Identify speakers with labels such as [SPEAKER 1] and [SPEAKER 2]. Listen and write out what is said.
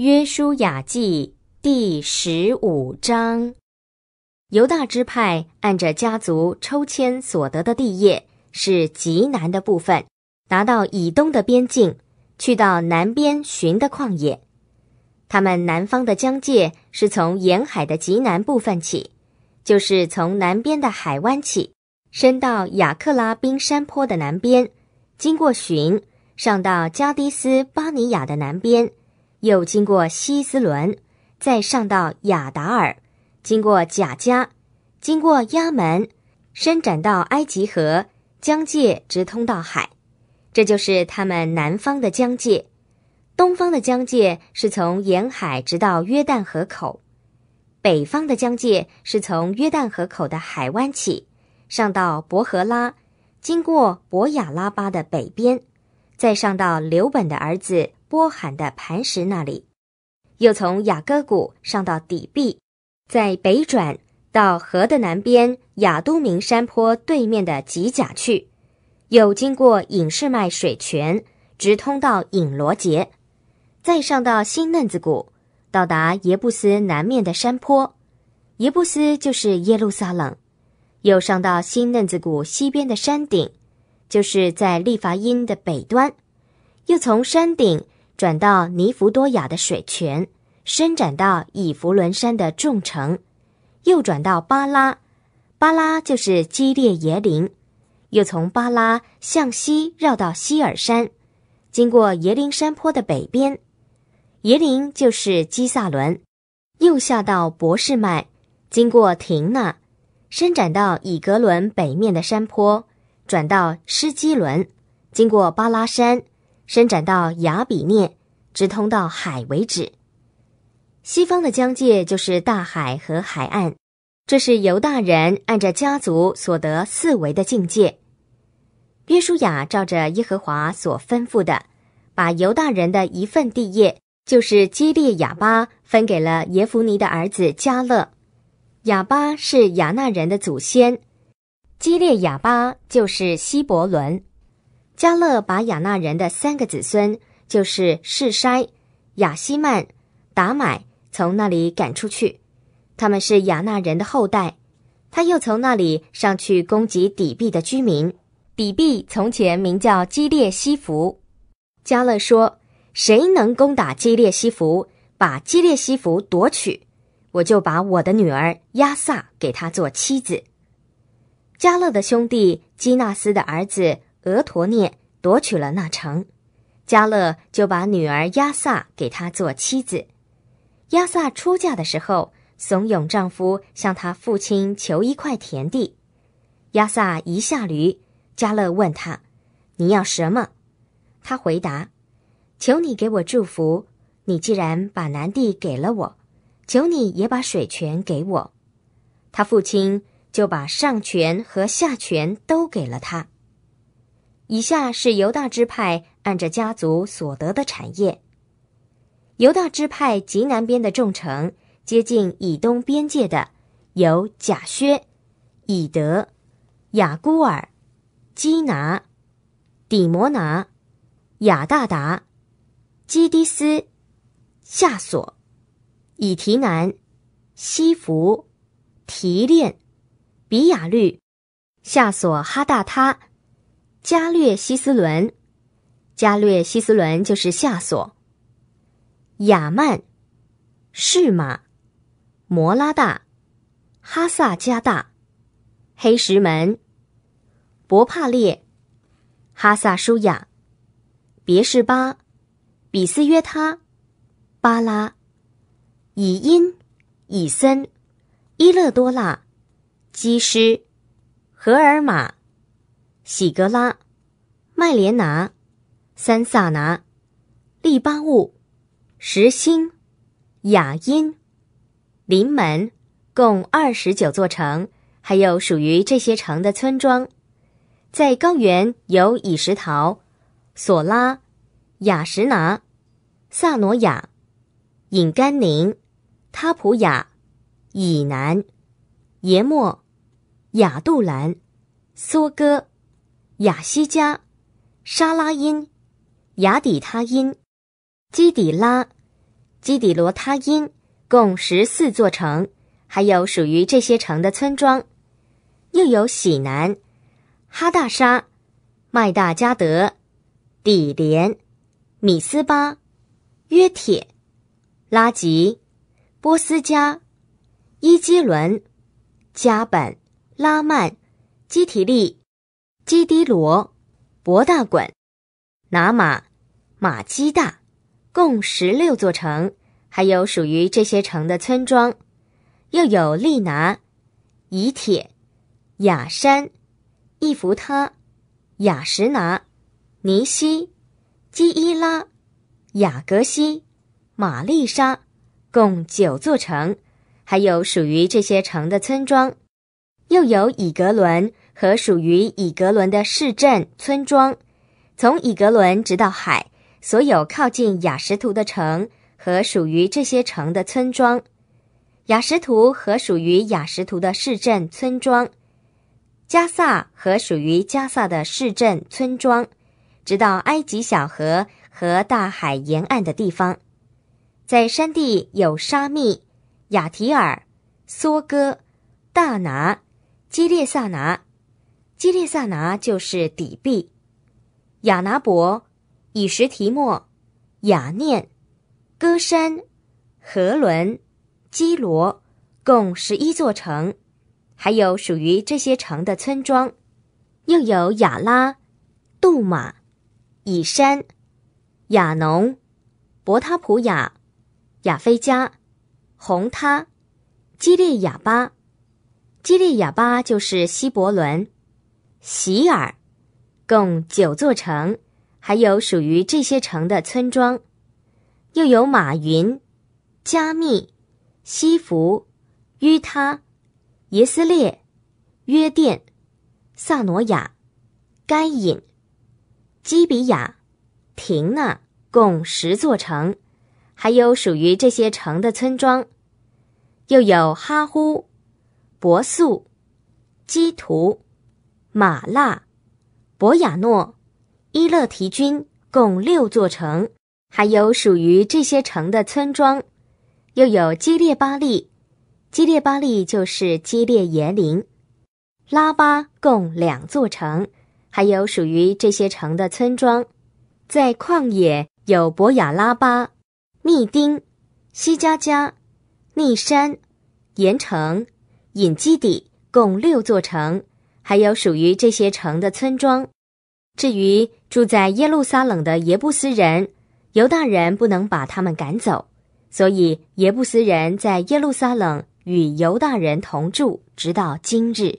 [SPEAKER 1] 约书亚记第十五章，犹大支派按着家族抽签所得的地业是极南的部分，达到以东的边境，去到南边寻的旷野。他们南方的疆界是从沿海的极南部分起，就是从南边的海湾起，伸到雅克拉冰山坡的南边，经过寻，上到加迪斯巴尼亚的南边。又经过西斯伦，再上到雅达尔，经过贾加，经过亚门，伸展到埃及河疆界，直通到海。这就是他们南方的疆界。东方的疆界是从沿海直到约旦河口。北方的疆界是从约旦河口的海湾起，上到伯何拉，经过伯雅拉巴的北边，再上到刘本的儿子。波罕的磐石那里，又从雅各谷上到底壁，在北转到河的南边雅都明山坡对面的吉甲去，又经过隐士麦水泉，直通到隐罗杰，再上到新嫩子谷，到达耶布斯南面的山坡，耶布斯就是耶路撒冷，又上到新嫩子谷西边的山顶，就是在利伐因的北端，又从山顶。转到尼弗多雅的水泉，伸展到以弗伦山的众城，又转到巴拉，巴拉就是基列耶林，又从巴拉向西绕到希尔山，经过耶林山坡的北边，耶林就是基萨伦，又下到博士麦，经过廷纳，伸展到以格伦北面的山坡，转到施基伦，经过巴拉山。伸展到雅比涅，直通到海为止。西方的疆界就是大海和海岸。这是犹大人按着家族所得四维的境界。约书亚照着耶和华所吩咐的，把犹大人的一份地业，就是基列亚巴，分给了耶夫尼的儿子迦勒。亚巴是亚纳人的祖先，基列亚巴就是希伯伦。加勒把雅纳人的三个子孙，就是士筛、雅西曼、达买，从那里赶出去。他们是雅纳人的后代。他又从那里上去攻击底壁的居民。底壁从前名叫基列西弗。加勒说：“谁能攻打基列西弗，把基列西弗夺取，我就把我的女儿亚萨给他做妻子。”加勒的兄弟基纳斯的儿子。额陀涅夺取了那城，迦勒就把女儿亚萨给他做妻子。亚萨出嫁的时候，怂恿丈夫向他父亲求一块田地。亚萨一下驴，迦勒问他：“你要什么？”他回答：“求你给我祝福。你既然把南地给了我，求你也把水泉给我。”他父亲就把上泉和下泉都给了他。以下是犹大支派按着家族所得的产业。犹大支派极南边的众城，接近以东边界的，有贾薛、以德、雅孤尔、基拿、底摩拿、雅大达、基迪斯、夏索、以提南、西弗、提炼、比雅律、夏索哈大他。加略西斯伦，加略西斯伦就是夏索。亚曼，士马，摩拉大，哈萨加大，黑石门，博帕列，哈萨舒雅、别士巴，比斯约他，巴拉，以因，以森，伊勒多拉，基师，荷尔玛。喜格拉、麦莲拿、三萨拿、利巴物、石心、雅因、林门，共二十九座城，还有属于这些城的村庄。在高原有以石陶、索拉、雅什拿、萨诺亚、隐甘宁、塔普亚、以南、耶莫、雅杜兰、梭哥。雅西加、沙拉因、雅底他因、基底拉、基底罗他因，共十四座城，还有属于这些城的村庄，又有喜南、哈大沙、麦大加德、底连、米斯巴、约铁、拉吉、波斯加、伊基伦、加本、拉曼、基提利。基迪罗、博大馆、拿马、马基大，共十六座城，还有属于这些城的村庄；又有利拿、以铁、雅山、易弗他、雅什拿、尼西、基伊拉、雅格西、玛丽莎，共九座城，还有属于这些城的村庄；又有以格伦。和属于以格伦的市镇、村庄，从以格伦直到海，所有靠近雅什图的城和属于这些城的村庄，雅什图和属于雅什图的市镇、村庄，加萨和属于加萨的市镇、村庄，直到埃及小河和大海沿岸的地方，在山地有沙密、雅提尔、梭哥、大拿、基列萨拿。基列萨拿就是底壁。亚拿伯，以什提莫，雅念，戈山，河伦，基罗，共十一座城，还有属于这些城的村庄，又有雅拉，杜马，以山，雅农，博他普雅，雅菲加，红他，基列亚巴，基列亚巴就是希伯伦。洗耳，共九座城，还有属于这些城的村庄；又有马云、加密、西弗、于他、耶斯列、约殿、萨诺亚、该隐、基比亚、廷纳，共十座城，还有属于这些城的村庄；又有哈呼、伯素、基图。马腊、博雅诺、伊勒提军共六座城，还有属于这些城的村庄；又有基列巴利，基列巴利就是基列延林；拉巴共两座城，还有属于这些城的村庄；在旷野有博雅拉巴、密丁、西加加、逆山、盐城、隐基底共六座城。还有属于这些城的村庄。至于住在耶路撒冷的耶布斯人，犹大人不能把他们赶走，所以耶布斯人在耶路撒冷与犹大人同住，直到今日。